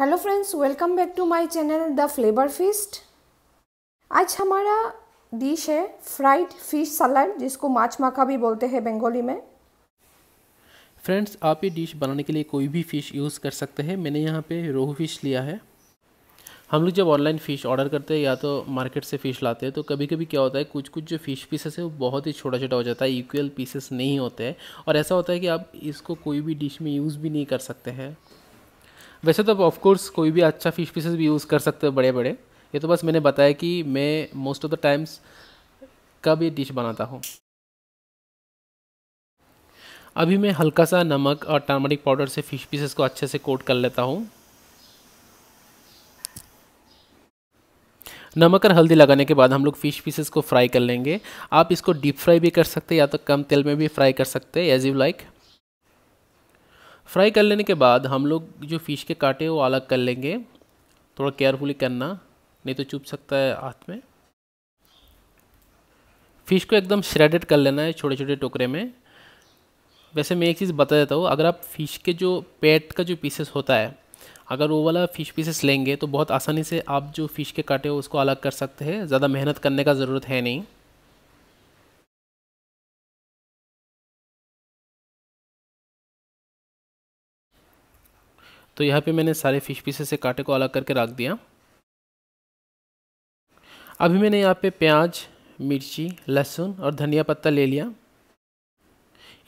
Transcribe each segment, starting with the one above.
hello friends welcome back to my channel the flavour feast आज हमारा dish है fried fish सलाद जिसको माछ माखा भी बोलते हैं बंगाली में फ्रेंड्स आप ये डिश बनाने के लिए कोई भी फ़िश यूज़ कर सकते हैं मैंने यहाँ पे रोहू फ़िश लिया है हम लोग जब ऑनलाइन फ़िश ऑर्डर करते हैं या तो मार्केट से फ़िश लाते हैं तो कभी कभी क्या होता है कुछ कुछ जो फ़िश पीसेस है वो बहुत ही छोटा छोटा हो जाता है इक्वल पीसेस नहीं होते हैं और ऐसा होता है कि आप इसको कोई भी डिश में यूज़ भी नहीं कर सकते हैं वैसे तो ऑफ कोर्स कोई भी अच्छा फिश पीसेस भी यूज़ कर सकते हो बड़े बड़े ये तो बस मैंने बताया कि मैं मोस्ट ऑफ द टाइम्स कब ये डिश बनाता हूँ अभी मैं हल्का सा नमक और टर्मरिक पाउडर से फ़िश पीसेस को अच्छे से कोट कर लेता हूँ नमक और हल्दी लगाने के बाद हम लोग फ़िश पीसेस को फ्राई कर लेंगे आप इसको डीप फ्राई भी कर सकते हैं या तो कम तेल में भी फ्राई कर सकते हैं एज यू लाइक फ्राई कर लेने के बाद हम लोग जो फ़िश के काटे वो अलग कर लेंगे थोड़ा केयरफुली करना नहीं तो चुप सकता है हाथ में फ़िश को एकदम श्रेडेड कर लेना है छोटे छोटे टुकड़े में वैसे मैं एक चीज़ बता देता हूँ अगर आप फ़िश के जो पेट का जो पीसेस होता है अगर वो वाला फ़िश पीसेस लेंगे तो बहुत आसानी से आप जो फ़िश के काटे हो उसको अलग कर सकते हैं ज़्यादा मेहनत करने का ज़रूरत है नहीं तो यहाँ पे मैंने सारे फिश पीसेस से कांटे को अलग करके रख दिया अभी मैंने यहाँ पे प्याज मिर्ची लहसुन और धनिया पत्ता ले लिया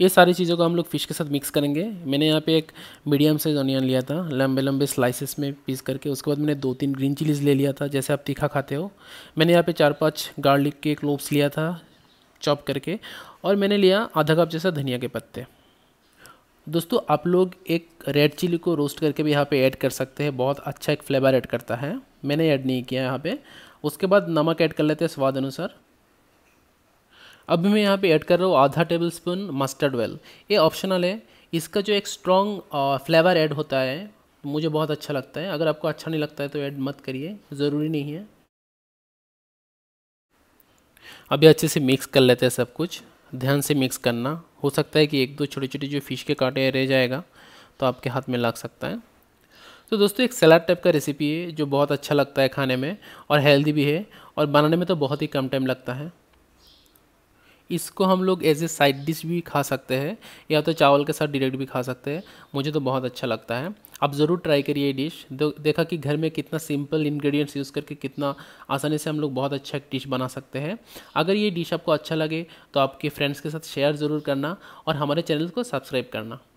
ये सारी चीज़ों को हम लोग फ़िश के साथ मिक्स करेंगे मैंने यहाँ पे एक मीडियम साइज ऑनियन लिया था लंबे लंबे स्लाइसेस में पीस करके उसके बाद मैंने दो तीन ग्रीन चिलीज़ ले लिया था जैसे आप तीखा खाते हो मैंने यहाँ पे चार पांच गार्लिक के क्लोव्स लिया था चॉप करके और मैंने लिया आधा कप जैसा धनिया के पत्ते दोस्तों आप लोग एक रेड चिली को रोस्ट करके भी यहाँ पे ऐड कर सकते हैं बहुत अच्छा एक फ्लेवर ऐड करता है मैंने ऐड नहीं किया यहाँ पे उसके बाद नमक ऐड कर लेते हैं स्वाद अनुसार अभी मैं यहाँ पे ऐड कर रहा हूँ आधा टेबल स्पून मस्टर्ड ऑयल ये ऑप्शनल है इसका जो एक स्ट्रॉन्ग फ्लेवर ऐड होता है मुझे बहुत अच्छा लगता है अगर आपको अच्छा नहीं लगता है तो ऐड मत करिए ज़रूरी नहीं है अभी अच्छे से मिक्स कर लेते हैं सब कुछ ध्यान से मिक्स करना हो सकता है कि एक दो छोटे छोटे जो फिश के कांटे रह जाएगा तो आपके हाथ में लग सकता है तो दोस्तों एक सलाद टाइप का रेसिपी है जो बहुत अच्छा लगता है खाने में और हेल्दी भी है और बनाने में तो बहुत ही कम टाइम लगता है इसको हम लोग एज ए साइड डिश भी खा सकते हैं या तो चावल के साथ डायरेक्ट भी खा सकते हैं मुझे तो बहुत अच्छा लगता है आप ज़रूर ट्राई करिए ये डिश देखा कि घर में कितना सिंपल इंग्रेडिएंट्स यूज़ करके कितना आसानी से हम लोग बहुत अच्छा एक डिश बना सकते हैं अगर ये डिश आपको अच्छा लगे तो आपके फ्रेंड्स के साथ शेयर ज़रूर करना और हमारे चैनल को सब्सक्राइब करना